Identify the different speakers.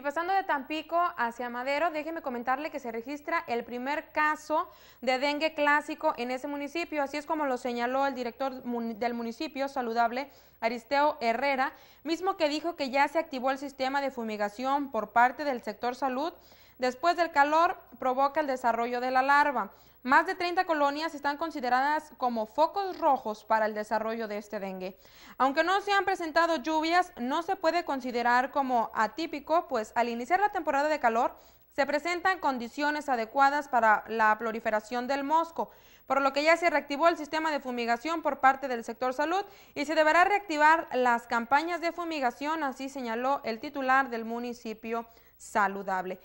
Speaker 1: Y pasando de Tampico hacia Madero, déjeme comentarle que se registra el primer caso de dengue clásico en ese municipio, así es como lo señaló el director del municipio saludable, Aristeo Herrera, mismo que dijo que ya se activó el sistema de fumigación por parte del sector salud Después del calor provoca el desarrollo de la larva. Más de 30 colonias están consideradas como focos rojos para el desarrollo de este dengue. Aunque no se han presentado lluvias, no se puede considerar como atípico, pues al iniciar la temporada de calor se presentan condiciones adecuadas para la proliferación del mosco, por lo que ya se reactivó el sistema de fumigación por parte del sector salud y se deberá reactivar las campañas de fumigación, así señaló el titular del municipio saludable.